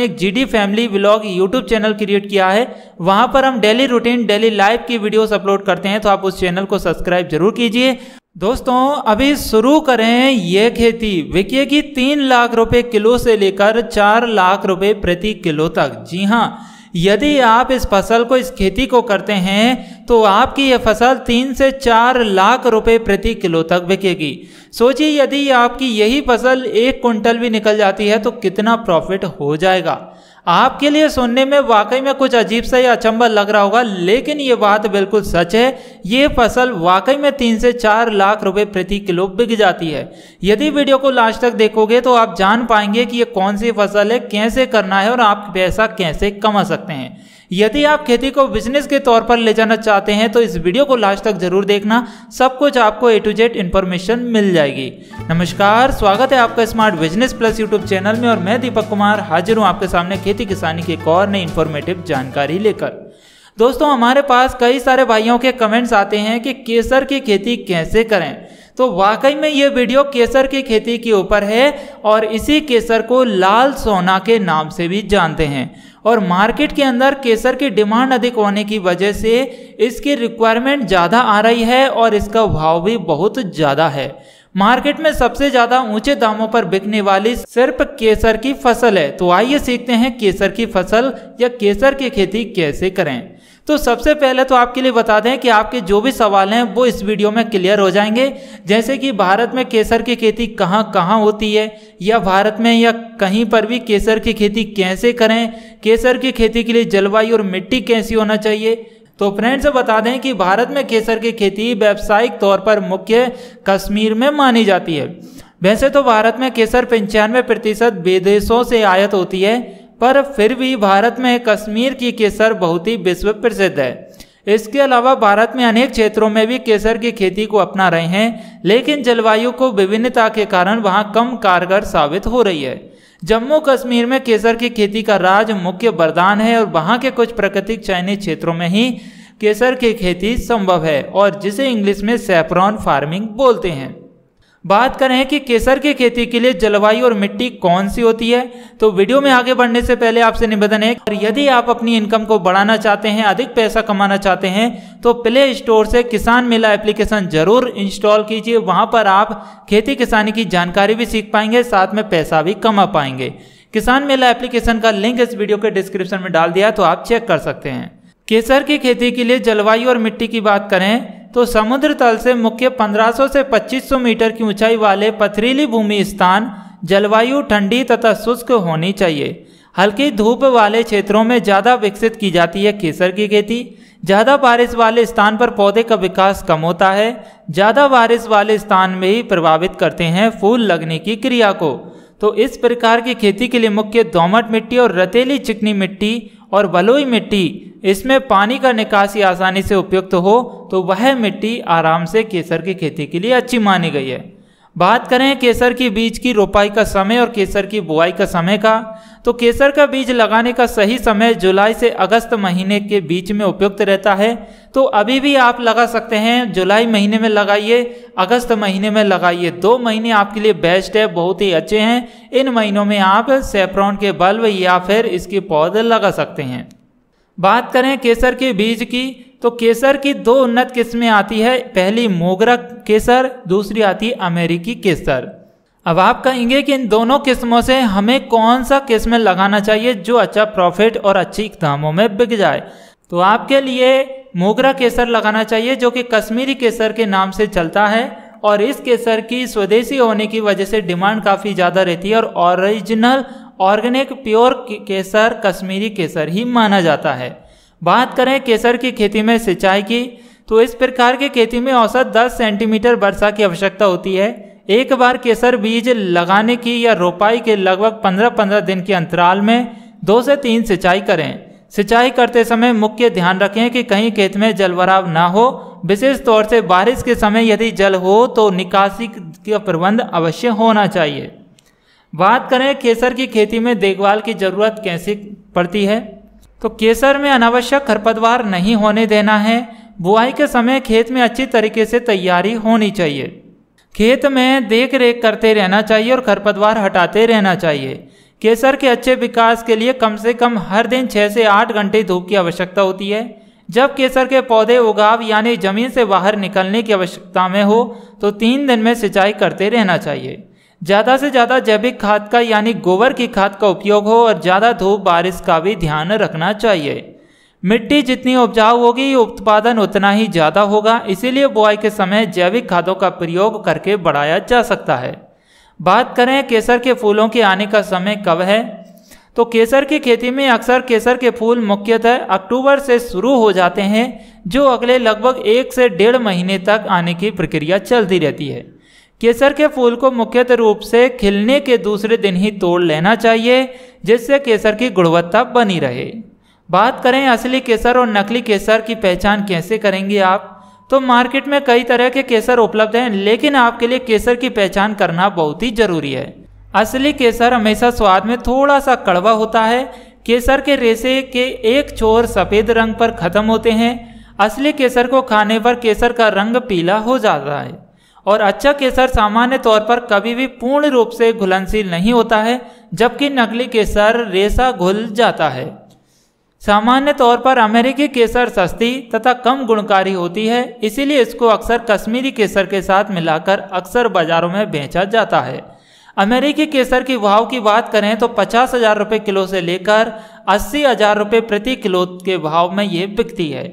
एक GD family vlog YouTube channel create किया है वहां पर हम डेली रूटीन डेली लाइफ की वीडियोस अपलोड करते हैं तो आप उस चैनल को सब्सक्राइब जरूर कीजिए दोस्तों अभी शुरू करें ये खेती विकिए की तीन लाख रुपए किलो से लेकर चार लाख रुपए प्रति किलो तक जी हाँ यदि आप इस फसल को इस खेती को करते हैं तो आपकी यह फसल तीन से चार लाख रुपए प्रति किलो तक बिकेगी सोचिए यदि आपकी यही फसल एक कुंटल भी निकल जाती है तो कितना प्रॉफिट हो जाएगा आपके लिए सुनने में वाकई में कुछ अजीब सा या अचंबल लग रहा होगा लेकिन ये बात बिल्कुल सच है ये फसल वाकई में तीन से चार लाख रुपए प्रति किलो बिक जाती है यदि वीडियो को लास्ट तक देखोगे तो आप जान पाएंगे कि ये कौन सी फसल है कैसे करना है और आप पैसा कैसे कमा सकते हैं यदि आप खेती को बिजनेस के तौर पर ले जाना चाहते हैं तो इस वीडियो को लास्ट तक जरूर देखना सब कुछ आपको ए टू जेड इन्फॉर्मेशन मिल जाएगी नमस्कार स्वागत है आपका smart business plus YouTube channel में और मैं दीपक कुमार हाजिर हूँ आपके सामने खेती किसानी की एक और नई इन्फॉर्मेटिव जानकारी लेकर दोस्तों हमारे पास कई सारे भाइयों के कमेंट्स आते हैं कि केसर की खेती कैसे करें तो वाकई में ये वीडियो केसर की खेती के ऊपर है और इसी केसर को लाल सोना के नाम से भी जानते हैं और मार्केट के अंदर केसर की डिमांड अधिक होने की वजह से इसकी रिक्वायरमेंट ज़्यादा आ रही है और इसका भाव भी बहुत ज़्यादा है मार्केट में सबसे ज़्यादा ऊंचे दामों पर बिकने वाली सिर्फ केसर की फसल है तो आइए सीखते हैं केसर की फसल या केसर की खेती कैसे करें तो सबसे पहले तो आपके लिए बता दें कि आपके जो भी सवाल हैं वो इस वीडियो में क्लियर हो जाएंगे जैसे कि भारत में केसर की खेती कहाँ कहाँ होती है या भारत में या कहीं पर भी केसर की खेती कैसे करें केसर की खेती के लिए जलवायु और मिट्टी कैसी होना चाहिए तो फ्रेंड्स बता दें कि भारत में केसर की खेती व्यावसायिक तौर पर मुख्य कश्मीर में मानी जाती है वैसे तो भारत में केसर पंचानवे प्रतिशत विदेशों से आयत होती है पर फिर भी भारत में कश्मीर की केसर बहुत ही विश्व प्रसिद्ध है इसके अलावा भारत में अनेक क्षेत्रों में भी केसर की खेती को अपना रहे हैं लेकिन जलवायु को विभिन्नता के कारण वहाँ कम कारगर साबित हो रही है जम्मू कश्मीर में केसर की खेती का राज मुख्य वरदान है और वहाँ के कुछ प्राकृतिक चयनित क्षेत्रों में ही केसर की खेती संभव है और जिसे इंग्लिश में सेफ्रॉन फार्मिंग बोलते हैं बात करें कि केसर की के खेती के लिए जलवायु और मिट्टी कौन सी होती है तो वीडियो में आगे बढ़ने से पहले आपसे निवेदन है और यदि आप अपनी इनकम को बढ़ाना चाहते हैं अधिक पैसा कमाना चाहते हैं तो प्ले स्टोर से किसान मेला एप्लीकेशन जरूर इंस्टॉल कीजिए वहां पर आप खेती किसानी की जानकारी भी सीख पाएंगे साथ में पैसा भी कमा पाएंगे किसान मेला एप्लीकेशन का लिंक इस वीडियो के डिस्क्रिप्शन में डाल दिया तो आप चेक कर सकते हैं केसर की खेती के लिए जलवायु और मिट्टी की बात करें तो समुद्र तल से मुख्य 1500 से 2500 मीटर की ऊंचाई वाले पथरीली भूमि स्थान जलवायु ठंडी तथा शुष्क होनी चाहिए हल्की धूप वाले क्षेत्रों में ज़्यादा विकसित की जाती है केसर की खेती ज़्यादा बारिश वाले स्थान पर पौधे का विकास कम होता है ज़्यादा बारिश वाले स्थान में ही प्रभावित करते हैं फूल लगने की क्रिया को तो इस प्रकार की खेती के लिए मुख्य दोमट मिट्टी और रतेली चिकनी मिट्टी और बलुई मिट्टी इसमें पानी का निकासी आसानी से उपयुक्त हो तो वह मिट्टी आराम से केसर की खेती के लिए अच्छी मानी गई है बात करें केसर के बीज की रोपाई का समय और केसर की बुआई का समय का तो केसर का बीज लगाने का सही समय जुलाई से अगस्त महीने के बीच में उपयुक्त रहता है तो अभी भी आप लगा सकते हैं जुलाई महीने में लगाइए अगस्त महीने में लगाइए दो महीने आपके लिए बेस्ट है बहुत ही अच्छे हैं इन महीनों में आप सेफ्रॉन के बल्ब या फिर इसके पौधे लगा सकते हैं बात करें केसर के बीज की तो केसर की दो उन्नत किस्में आती है पहली मोगरा केसर दूसरी आती है अमेरिकी केसर अब आप कहेंगे कि इन दोनों किस्मों से हमें कौन सा किस्म लगाना चाहिए जो अच्छा प्रॉफिट और अच्छी दामों में बिक जाए तो आपके लिए मोगरा केसर लगाना चाहिए जो कि कश्मीरी केसर के नाम से चलता है और इस केसर की स्वदेशी होने की वजह से डिमांड काफ़ी ज़्यादा रहती है और ओरिजिनल ऑर्गेनिक प्योर केसर कश्मीरी केसर ही माना जाता है बात करें केसर की खेती में सिंचाई की तो इस प्रकार की खेती में औसत 10 सेंटीमीटर वर्षा की आवश्यकता होती है एक बार केसर बीज लगाने की या रोपाई के लगभग 15-15 दिन के अंतराल में दो से तीन सिंचाई करें सिंचाई करते समय मुख्य ध्यान रखें कि कहीं खेत में जलभराव ना हो विशेष तौर से बारिश के समय यदि जल हो तो निकासी का प्रबंध अवश्य होना चाहिए बात करें केसर की खेती में देखभाल की जरूरत कैसी पड़ती है तो केसर में अनावश्यक खरपतवार नहीं होने देना है बुआई के समय खेत में अच्छी तरीके से तैयारी होनी चाहिए खेत में देख रेख करते रहना चाहिए और खरपतवार हटाते रहना चाहिए केसर के अच्छे विकास के लिए कम से कम हर दिन छः से आठ घंटे धूप की आवश्यकता होती है जब केसर के पौधे उगाव यानी जमीन से बाहर निकलने की आवश्यकता में हो तो तीन दिन में सिंचाई करते रहना चाहिए ज़्यादा से ज़्यादा जैविक खाद का यानी गोबर की खाद का उपयोग हो और ज़्यादा धूप बारिश का भी ध्यान रखना चाहिए मिट्टी जितनी उपजाऊ होगी उत्पादन उतना ही ज़्यादा होगा इसीलिए बुआई के समय जैविक खादों का प्रयोग करके बढ़ाया जा सकता है बात करें केसर के फूलों के आने का समय कब है तो केसर की खेती में अक्सर केसर के फूल मुख्यतः अक्टूबर से शुरू हो जाते हैं जो अगले लगभग एक से डेढ़ महीने तक आने की प्रक्रिया चलती रहती है केसर के फूल को मुख्यतः रूप से खिलने के दूसरे दिन ही तोड़ लेना चाहिए जिससे केसर की गुणवत्ता बनी रहे बात करें असली केसर और नकली केसर की पहचान कैसे करेंगे आप तो मार्केट में कई तरह के केसर उपलब्ध हैं लेकिन आपके लिए केसर की पहचान करना बहुत ही जरूरी है असली केसर हमेशा स्वाद में थोड़ा सा कड़वा होता है केसर के रेसे के एक छोर सफ़ेद रंग पर ख़त्म होते हैं असली केसर को खाने पर केसर का रंग पीला हो जाता है और अच्छा केसर सामान्य तौर पर कभी भी पूर्ण रूप से घुलनशील नहीं होता है जबकि नकली केसर रेशा घुल जाता है सामान्य तौर पर अमेरिकी केसर सस्ती तथा कम गुणकारी होती है इसीलिए इसको अक्सर कश्मीरी केसर के साथ मिलाकर अक्सर बाजारों में बेचा जाता है अमेरिकी केसर की भाव की बात करें तो पचास हजार रुपये किलो से लेकर अस्सी हजार रुपये प्रति किलो के भाव में ये बिकती है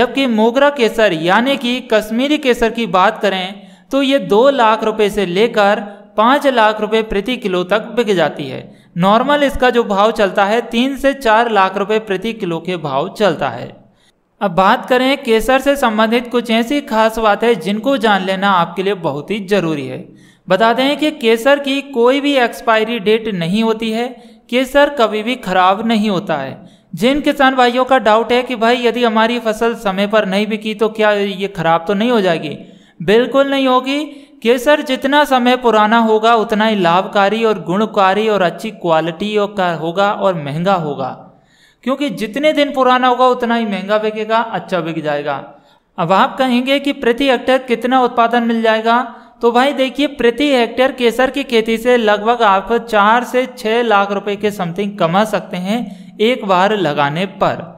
जबकि मोगरा केसर यानी कि कश्मीरी केसर की बात करें तो ये दो लाख रुपए से लेकर पाँच लाख रुपए प्रति किलो तक बिक जाती है नॉर्मल इसका जो भाव चलता है तीन से चार लाख रुपए प्रति किलो के भाव चलता है अब बात करें केसर से संबंधित कुछ ऐसी खास बातें जिनको जान लेना आपके लिए बहुत ही जरूरी है बता दें कि केसर की कोई भी एक्सपायरी डेट नहीं होती है केसर कभी भी खराब नहीं होता है जिन किसान भाइयों का डाउट है कि भाई यदि हमारी फसल समय पर नहीं बिकी तो क्या ये खराब तो नहीं हो जाएगी बिल्कुल नहीं होगी केसर जितना समय पुराना होगा उतना ही लाभकारी और गुणकारी और अच्छी क्वालिटी का होगा और महंगा होगा क्योंकि जितने दिन पुराना होगा उतना ही महंगा बिकेगा अच्छा बिक जाएगा अब आप कहेंगे कि प्रति हेक्टेयर कितना उत्पादन मिल जाएगा तो भाई देखिए प्रति हेक्टेयर केसर की खेती से लगभग आप चार से छः लाख रुपए के समथिंग कमा सकते हैं एक बार लगाने पर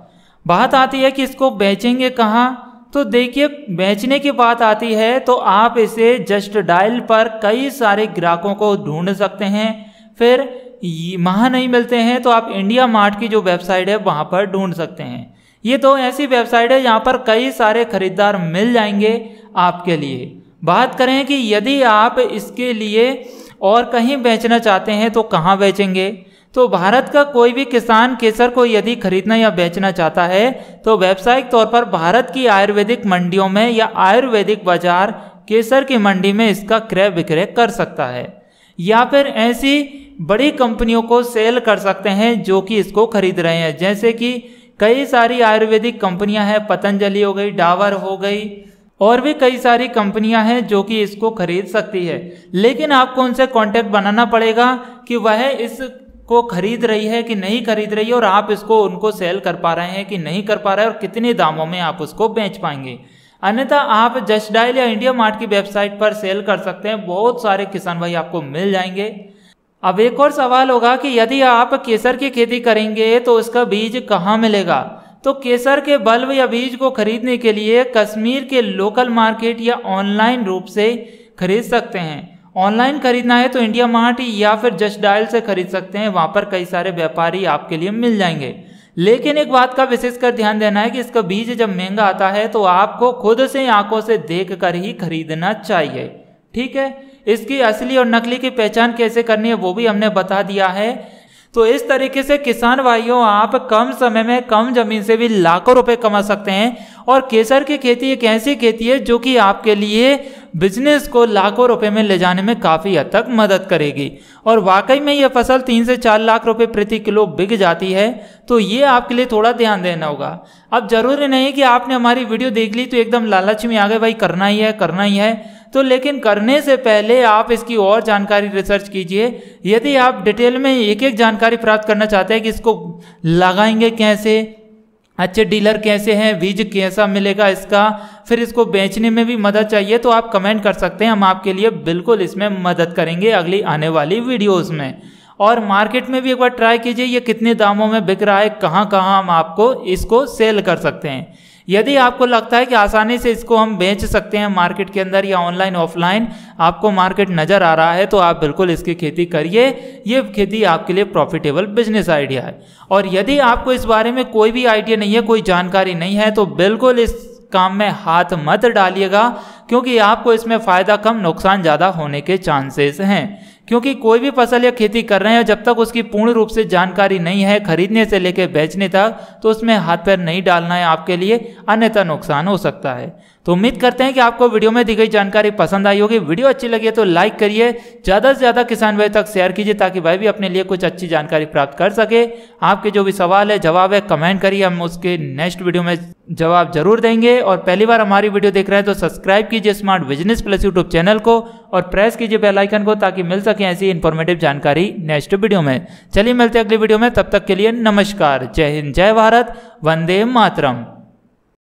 बात आती है कि इसको बेचेंगे कहाँ तो देखिए बेचने की बात आती है तो आप इसे जस्ट डायल पर कई सारे ग्राहकों को ढूंढ सकते हैं फिर वहाँ नहीं मिलते हैं तो आप इंडिया मार्ट की जो वेबसाइट है वहाँ पर ढूंढ सकते हैं ये तो ऐसी वेबसाइट है जहाँ पर कई सारे खरीदार मिल जाएंगे आपके लिए बात करें कि यदि आप इसके लिए और कहीं बेचना चाहते हैं तो कहाँ बेचेंगे तो भारत का कोई भी किसान केसर को यदि खरीदना या बेचना चाहता है तो व्यावसायिक तौर पर भारत की आयुर्वेदिक मंडियों में या आयुर्वेदिक बाजार केसर की मंडी में इसका क्रय विक्रय कर सकता है या फिर ऐसी बड़ी कंपनियों को सेल कर सकते हैं जो कि इसको खरीद रहे हैं जैसे कि कई सारी आयुर्वेदिक कंपनियां हैं पतंजलि हो गई डावर हो गई और भी कई सारी कंपनियां हैं जो कि इसको खरीद सकती है लेकिन आपको उनसे कांटेक्ट बनाना पड़ेगा कि वह इस को खरीद रही है कि नहीं खरीद रही है और आप इसको उनको सेल कर पा रहे हैं कि नहीं कर पा रहे हैं और कितने दामों में आप उसको बेच पाएंगे अन्यथा आप जस्ट डायल या इंडिया मार्ट की वेबसाइट पर सेल कर सकते हैं बहुत सारे किसान भाई आपको मिल जाएंगे अब एक और सवाल होगा कि यदि आप केसर की खेती करेंगे तो उसका बीज कहाँ मिलेगा तो केसर के बल्ब या बीज को खरीदने के लिए कश्मीर के लोकल मार्केट या ऑनलाइन रूप से खरीद सकते हैं ऑनलाइन खरीदना है तो इंडिया मार्ट या फिर जस्ट डायल से खरीद सकते हैं वहाँ पर कई सारे व्यापारी आपके लिए मिल जाएंगे लेकिन एक बात का विशेष कर ध्यान देना है कि इसका बीज जब महंगा आता है तो आपको खुद से आंखों से देख कर ही खरीदना चाहिए ठीक है इसकी असली और नकली की पहचान कैसे करनी है वो भी हमने बता दिया है तो इस तरीके से किसान भाइयों आप कम समय में कम जमीन से भी लाखों रुपए कमा सकते हैं और केसर की खेती एक ऐसी खेती है जो कि आपके लिए बिजनेस को लाखों रुपए में ले जाने में काफ़ी हद तक मदद करेगी और वाकई में यह फसल तीन से चार लाख रुपए प्रति किलो बिक जाती है तो ये आपके लिए थोड़ा ध्यान देना होगा अब जरूरी नहीं कि आपने हमारी वीडियो देख ली तो एकदम लालच में आ गए भाई करना ही है करना ही है तो लेकिन करने से पहले आप इसकी और जानकारी रिसर्च कीजिए यदि आप डिटेल में एक एक जानकारी प्राप्त करना चाहते हैं कि इसको लगाएंगे कैसे अच्छे डीलर कैसे हैं बीज कैसा मिलेगा इसका फिर इसको बेचने में भी मदद चाहिए तो आप कमेंट कर सकते हैं हम आपके लिए बिल्कुल इसमें मदद करेंगे अगली आने वाली वीडियोस में और मार्केट में भी एक बार ट्राई कीजिए ये कितने दामों में बिक रहा है कहाँ कहाँ हम आपको इसको सेल कर सकते हैं यदि आपको लगता है कि आसानी से इसको हम बेच सकते हैं मार्केट के अंदर या ऑनलाइन ऑफलाइन आपको मार्केट नज़र आ रहा है तो आप बिल्कुल इसकी खेती करिए ये खेती आपके लिए प्रॉफिटेबल बिजनेस आइडिया है और यदि आपको इस बारे में कोई भी आइडिया नहीं है कोई जानकारी नहीं है तो बिल्कुल इस काम में हाथ मत डालिएगा क्योंकि आपको इसमें फ़ायदा कम नुकसान ज़्यादा होने के चांसेस हैं क्योंकि कोई भी फसल या खेती कर रहे हैं जब तक उसकी पूर्ण रूप से जानकारी नहीं है खरीदने से लेकर बेचने तक तो उसमें हाथ पैर नहीं डालना है आपके लिए अन्यथा नुकसान हो सकता है तो उम्मीद करते हैं कि आपको वीडियो में दी गई जानकारी पसंद आई होगी वीडियो अच्छी लगी है तो लाइक करिए ज़्यादा से ज़्यादा किसान भाई तक शेयर कीजिए ताकि भाई भी अपने लिए कुछ अच्छी जानकारी प्राप्त कर सके आपके जो भी सवाल है जवाब है कमेंट करिए हम उसके नेक्स्ट वीडियो में जवाब जरूर देंगे और पहली बार हमारी वीडियो देख रहे हैं तो सब्सक्राइब कीजिए smart business plus YouTube channel को और प्रेस कीजिए बेलाइकन को ताकि मिल सके ऐसी इन्फॉर्मेटिव जानकारी नेक्स्ट वीडियो में चलिए मिलते हैं अगली वीडियो में तब तक के लिए नमस्कार जय हिंद जय भारत वंदे मातरम